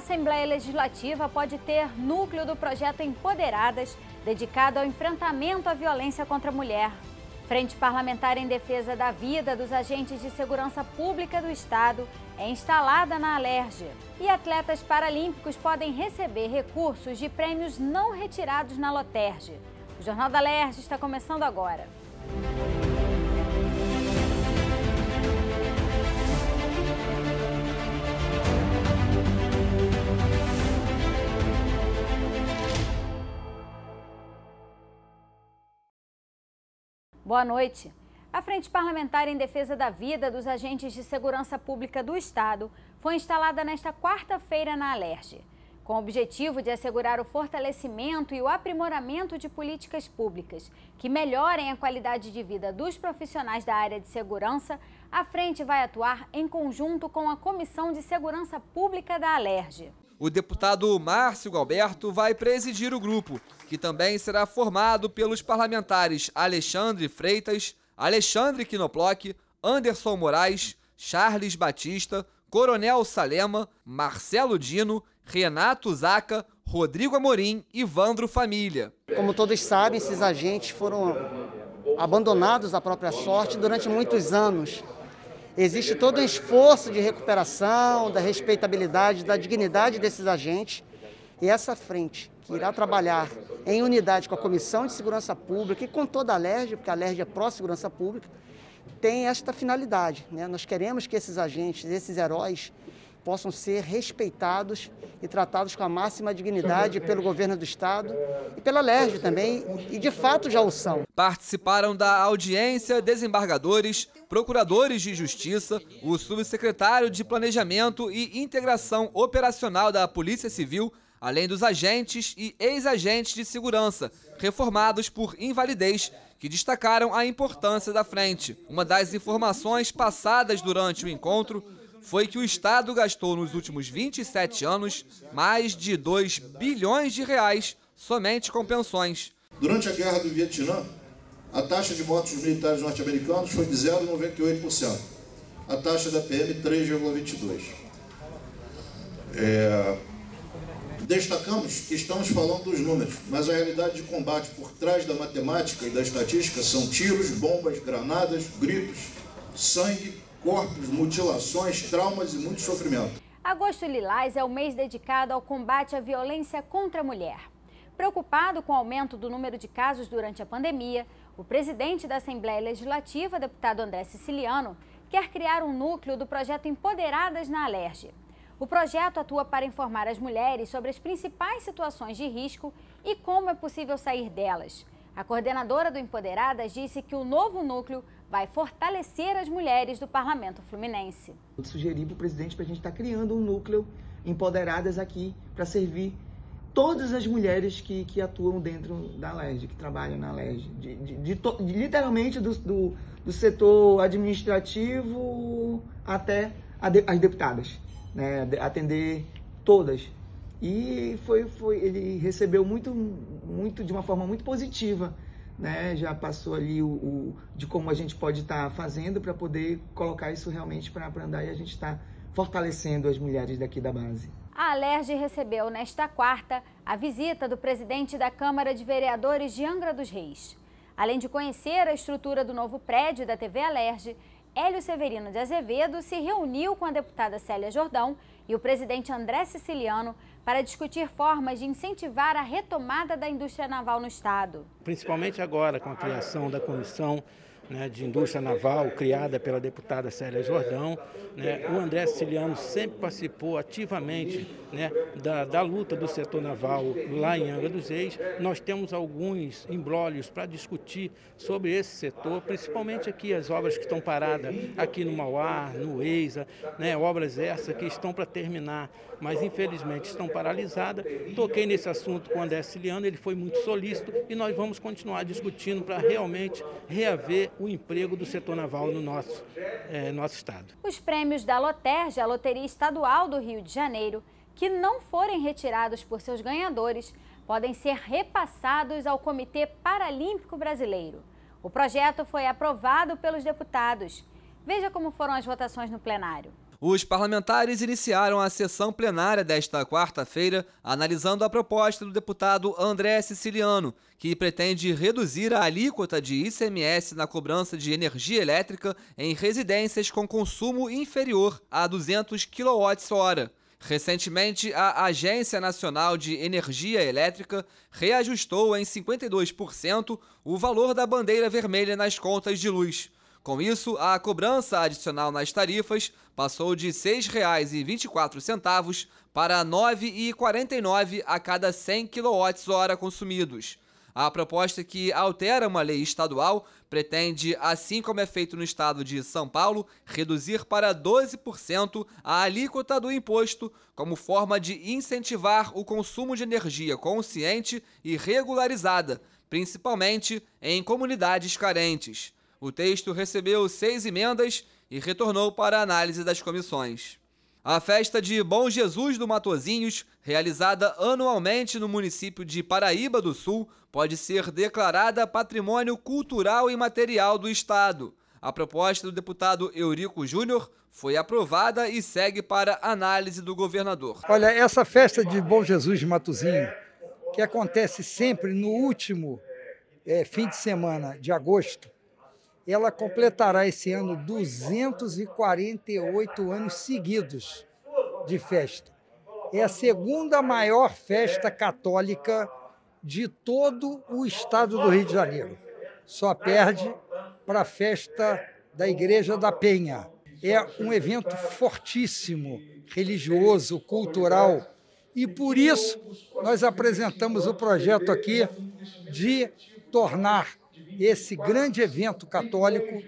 Assembleia Legislativa pode ter núcleo do projeto Empoderadas, dedicado ao enfrentamento à violência contra a mulher. Frente Parlamentar em Defesa da Vida dos Agentes de Segurança Pública do Estado é instalada na Alerj. E atletas paralímpicos podem receber recursos de prêmios não retirados na Loterge. O Jornal da Alerj está começando agora. Boa noite. A Frente Parlamentar em Defesa da Vida dos Agentes de Segurança Pública do Estado foi instalada nesta quarta-feira na Alerj, com o objetivo de assegurar o fortalecimento e o aprimoramento de políticas públicas que melhorem a qualidade de vida dos profissionais da área de segurança. A frente vai atuar em conjunto com a Comissão de Segurança Pública da Alerj. O deputado Márcio Galberto vai presidir o grupo, que também será formado pelos parlamentares Alexandre Freitas, Alexandre Quinoploc, Anderson Moraes, Charles Batista, Coronel Salema, Marcelo Dino, Renato Zaca, Rodrigo Amorim e Vandro Família. Como todos sabem, esses agentes foram abandonados à própria sorte durante muitos anos. Existe todo um esforço de recuperação, da respeitabilidade, da dignidade desses agentes. E essa frente, que irá trabalhar em unidade com a Comissão de Segurança Pública e com toda a LERJ, porque a LERJ é pró-segurança pública, tem esta finalidade. Né? Nós queremos que esses agentes, esses heróis, possam ser respeitados e tratados com a máxima dignidade pelo é, governo do Estado é, e pela LERJ é, também, e de fato já o são. Participaram da audiência desembargadores, procuradores de justiça, o subsecretário de Planejamento e Integração Operacional da Polícia Civil, além dos agentes e ex-agentes de segurança, reformados por invalidez, que destacaram a importância da frente. Uma das informações passadas durante o encontro foi que o Estado gastou nos últimos 27 anos mais de 2 bilhões de reais somente com pensões. Durante a guerra do Vietnã, a taxa de mortes dos militares norte-americanos foi de 0,98%. A taxa da PM, 3,22%. É... Destacamos que estamos falando dos números, mas a realidade de combate por trás da matemática e da estatística são tiros, bombas, granadas, gritos, sangue, corpos, mutilações, traumas e muito sofrimento. Agosto Lilás é o mês dedicado ao combate à violência contra a mulher. Preocupado com o aumento do número de casos durante a pandemia, o presidente da Assembleia Legislativa, deputado André Siciliano, quer criar um núcleo do projeto Empoderadas na Alerj. O projeto atua para informar as mulheres sobre as principais situações de risco e como é possível sair delas. A coordenadora do Empoderadas disse que o novo núcleo vai fortalecer as mulheres do parlamento fluminense. Eu sugeri para o presidente para a gente estar tá criando um núcleo Empoderadas aqui para servir todas as mulheres que, que atuam dentro da LERJ, que trabalham na LERJ, de, de, de, de literalmente do, do, do, setor administrativo até as deputadas, né? atender todas e foi, foi, ele recebeu muito, muito de uma forma muito positiva, né? Já passou ali o, o de como a gente pode estar tá fazendo para poder colocar isso realmente para andar e a gente está fortalecendo as mulheres daqui da base. A Alerj recebeu nesta quarta a visita do presidente da Câmara de Vereadores de Angra dos Reis. Além de conhecer a estrutura do novo prédio da TV Alerj, Hélio Severino de Azevedo se reuniu com a deputada Célia Jordão e o presidente André Siciliano para discutir formas de incentivar a retomada da indústria naval no Estado. Principalmente agora, com a criação da comissão né, de indústria naval criada pela deputada Célia Jordão. Né, o André Siciliano sempre participou ativamente né, da, da, luta do setor naval lá em Angra dos Reis. Nós temos alguns imbrólios para discutir sobre esse setor, principalmente aqui as obras que estão paradas aqui no Mauá, no EISA, né, obras essas que estão para terminar, mas infelizmente estão paralisadas. Toquei nesse assunto com o André Siciliano, ele foi muito solícito e nós vamos continuar discutindo para realmente reaver o emprego do setor naval no nosso, é, nosso estado. Os prêmios da Loterja, a Loteria Estadual do Rio de Janeiro, que não forem retirados por seus ganhadores, podem ser repassados ao Comitê Paralímpico Brasileiro. O projeto foi aprovado pelos deputados. Veja como foram as votações no plenário. Os parlamentares iniciaram a sessão plenária desta quarta-feira, analisando a proposta do deputado André Siciliano, que pretende reduzir a alíquota de ICMS na cobrança de energia elétrica em residências com consumo inferior a 200 kWh. Recentemente, a Agência Nacional de Energia Elétrica reajustou em 52% o valor da bandeira vermelha nas contas de luz. Com isso, a cobrança adicional nas tarifas passou de R$ 6,24 para R$ 9,49 a cada 100 kWh consumidos. A proposta que altera uma lei estadual pretende, assim como é feito no estado de São Paulo, reduzir para 12% a alíquota do imposto como forma de incentivar o consumo de energia consciente e regularizada, principalmente em comunidades carentes o texto recebeu seis emendas e retornou para a análise das comissões. A festa de Bom Jesus do Matozinhos, realizada anualmente no município de Paraíba do Sul, pode ser declarada patrimônio cultural e material do Estado. A proposta do deputado Eurico Júnior foi aprovada e segue para análise do governador. Olha, essa festa de Bom Jesus de Matozinho, que acontece sempre no último é, fim de semana de agosto, ela completará esse ano 248 anos seguidos de festa. É a segunda maior festa católica de todo o estado do Rio de Janeiro. Só perde para a festa da Igreja da Penha. É um evento fortíssimo, religioso, cultural. E por isso nós apresentamos o projeto aqui de tornar esse grande evento católico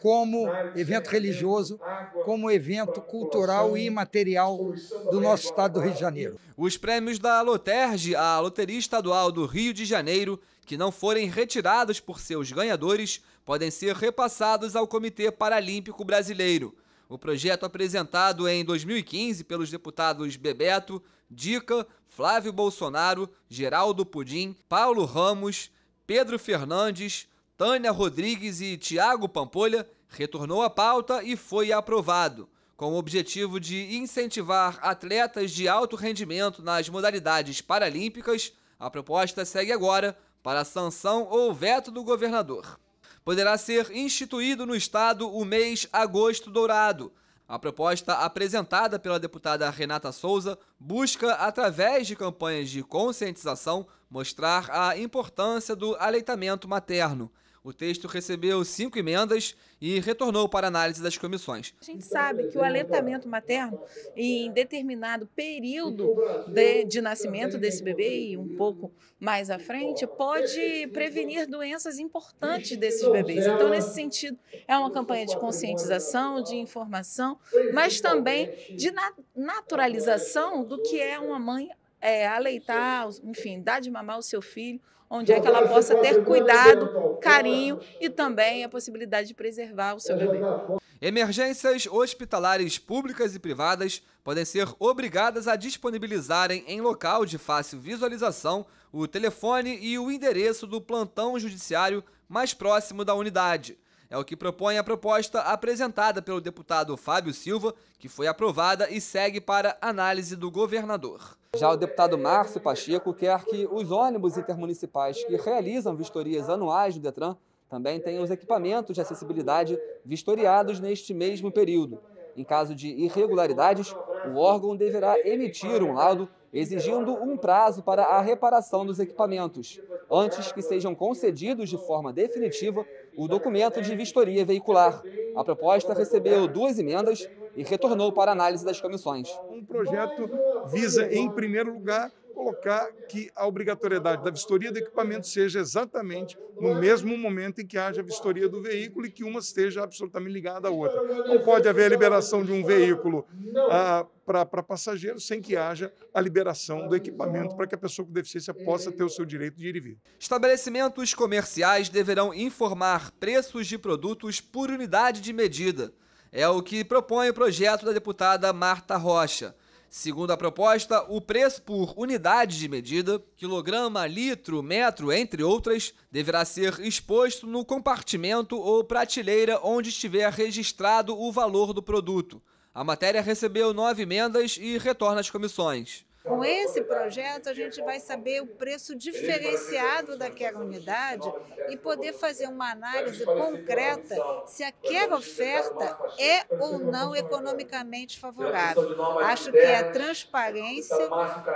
como evento religioso, como evento cultural e imaterial do nosso estado do Rio de Janeiro. Os prêmios da Loterge, a Loteria Estadual do Rio de Janeiro, que não forem retirados por seus ganhadores, podem ser repassados ao Comitê Paralímpico Brasileiro. O projeto apresentado em 2015 pelos deputados Bebeto, Dica, Flávio Bolsonaro, Geraldo Pudim, Paulo Ramos, Pedro Fernandes, Tânia Rodrigues e Tiago Pampolha retornou à pauta e foi aprovado, com o objetivo de incentivar atletas de alto rendimento nas modalidades paralímpicas. A proposta segue agora para sanção ou veto do governador. Poderá ser instituído no estado o mês agosto dourado, a proposta apresentada pela deputada Renata Souza busca, através de campanhas de conscientização, mostrar a importância do aleitamento materno, o texto recebeu cinco emendas e retornou para análise das comissões. A gente sabe que o aleitamento materno, em determinado período de, de nascimento desse bebê e um pouco mais à frente, pode prevenir doenças importantes desses bebês. Então, nesse sentido, é uma campanha de conscientização, de informação, mas também de naturalização do que é uma mãe é, aleitar, enfim, dar de mamar o seu filho onde é que ela possa ter cuidado, carinho e também a possibilidade de preservar o seu é bebê. Emergências hospitalares públicas e privadas podem ser obrigadas a disponibilizarem em local de fácil visualização o telefone e o endereço do plantão judiciário mais próximo da unidade. É o que propõe a proposta apresentada pelo deputado Fábio Silva, que foi aprovada e segue para análise do governador. Já o deputado Márcio Pacheco quer que os ônibus intermunicipais que realizam vistorias anuais do Detran também tenham os equipamentos de acessibilidade vistoriados neste mesmo período. Em caso de irregularidades, o órgão deverá emitir um laudo exigindo um prazo para a reparação dos equipamentos, antes que sejam concedidos de forma definitiva o documento de vistoria veicular. A proposta recebeu duas emendas e retornou para análise das comissões. Um projeto visa, em primeiro lugar, colocar que a obrigatoriedade da vistoria do equipamento seja exatamente no mesmo momento em que haja a vistoria do veículo e que uma esteja absolutamente ligada à outra. Não pode haver a liberação de um veículo ah, para passageiro sem que haja a liberação do equipamento para que a pessoa com deficiência possa ter o seu direito de ir e vir. Estabelecimentos comerciais deverão informar preços de produtos por unidade de medida. É o que propõe o projeto da deputada Marta Rocha. Segundo a proposta, o preço por unidade de medida, quilograma, litro, metro, entre outras, deverá ser exposto no compartimento ou prateleira onde estiver registrado o valor do produto. A matéria recebeu nove emendas e retorna às comissões. Com esse projeto, a gente vai saber o preço diferenciado daquela unidade e poder fazer uma análise concreta se aquela oferta é ou não economicamente favorável. Acho que é transparência,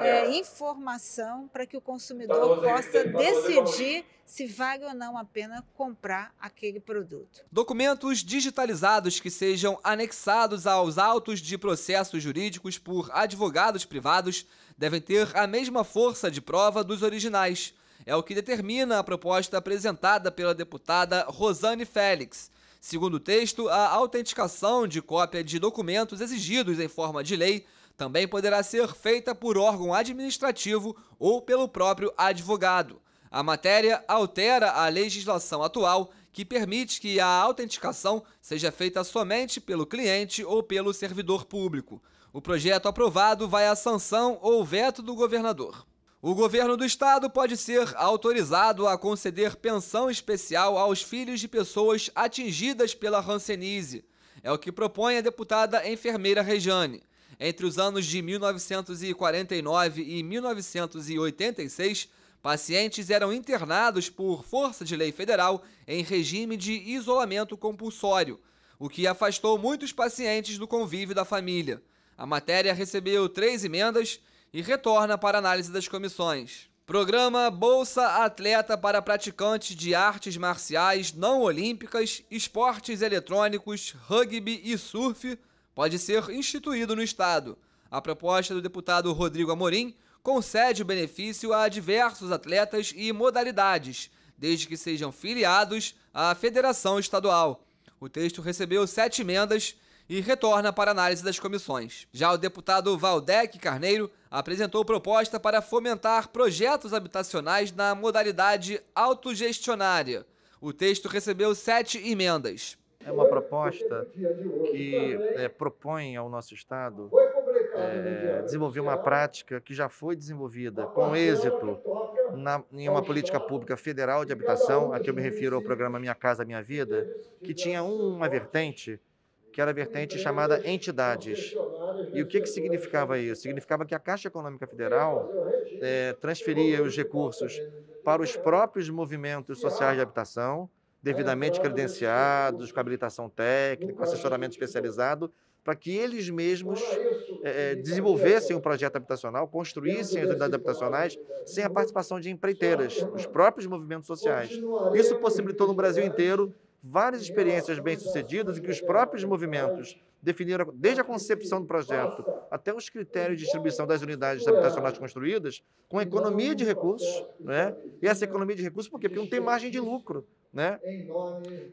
é informação para que o consumidor possa decidir se vale ou não a pena comprar aquele produto. Documentos digitalizados que sejam anexados aos autos de processos jurídicos por advogados privados devem ter a mesma força de prova dos originais. É o que determina a proposta apresentada pela deputada Rosane Félix. Segundo o texto, a autenticação de cópia de documentos exigidos em forma de lei também poderá ser feita por órgão administrativo ou pelo próprio advogado. A matéria altera a legislação atual que permite que a autenticação seja feita somente pelo cliente ou pelo servidor público. O projeto aprovado vai à sanção ou veto do governador. O governo do estado pode ser autorizado a conceder pensão especial aos filhos de pessoas atingidas pela rancenise. É o que propõe a deputada enfermeira Rejane. Entre os anos de 1949 e 1986, Pacientes eram internados por força de lei federal em regime de isolamento compulsório, o que afastou muitos pacientes do convívio da família. A matéria recebeu três emendas e retorna para análise das comissões. Programa Bolsa Atleta para praticantes de artes marciais não olímpicas, esportes eletrônicos, rugby e surf pode ser instituído no Estado. A proposta do deputado Rodrigo Amorim concede o benefício a diversos atletas e modalidades, desde que sejam filiados à federação estadual. O texto recebeu sete emendas e retorna para análise das comissões. Já o deputado Valdec Carneiro apresentou proposta para fomentar projetos habitacionais na modalidade autogestionária. O texto recebeu sete emendas. É uma proposta que é, propõe ao nosso Estado é, né? desenvolver uma prática que já foi desenvolvida com êxito na, em uma política pública federal de habitação, a que eu me refiro ao programa Minha Casa Minha Vida, que tinha uma vertente, que era a vertente chamada entidades. E o que, que significava isso? Significava que a Caixa Econômica Federal é, transferia os recursos para os próprios movimentos sociais de habitação, devidamente credenciados, com habilitação técnica, assessoramento especializado, para que eles mesmos é, é, é desenvolvessem um projeto habitacional, construíssem é as unidades habitacionais sem a participação de empreiteiras, os próprios movimentos sociais. Isso possibilitou no Brasil inteiro várias experiências bem-sucedidas em que os próprios movimentos definiram, desde a concepção do projeto até os critérios de distribuição das unidades habitacionais construídas, com economia de recursos, né? e essa economia de recursos por quê? Porque não tem margem de lucro. Né?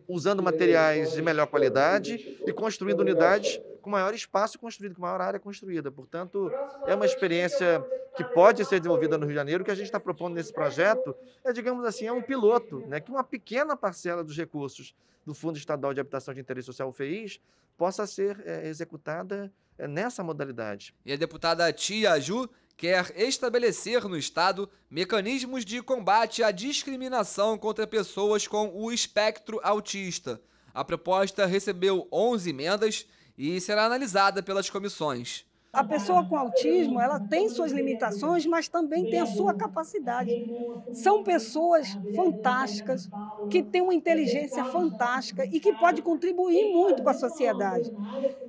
usando materiais de melhor qualidade e construindo unidades com maior espaço construído, com maior área construída. Portanto, é uma experiência que pode ser desenvolvida no Rio de Janeiro. O que a gente está propondo nesse projeto né? é, digamos assim, é um piloto, né, que uma pequena parcela dos recursos do Fundo Estadual de Habitação de Interesse Social, o FEIS, possa ser é, executada é, nessa modalidade. E a deputada Tia Ju quer estabelecer no Estado mecanismos de combate à discriminação contra pessoas com o espectro autista. A proposta recebeu 11 emendas e será analisada pelas comissões. A pessoa com autismo, ela tem suas limitações, mas também tem a sua capacidade. São pessoas fantásticas, que têm uma inteligência fantástica e que pode contribuir muito com a sociedade.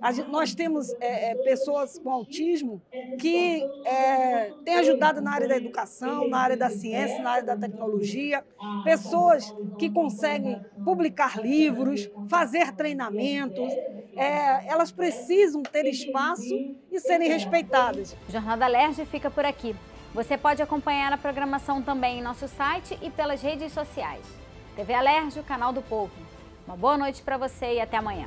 A gente, nós temos é, é, pessoas com autismo que é, têm ajudado na área da educação, na área da ciência, na área da tecnologia, pessoas que conseguem publicar livros, fazer treinamentos, é, elas precisam ter espaço e serem respeitadas. O Jornal da Lerge fica por aqui. Você pode acompanhar a programação também em nosso site e pelas redes sociais. TV Alerj, o canal do povo. Uma boa noite para você e até amanhã.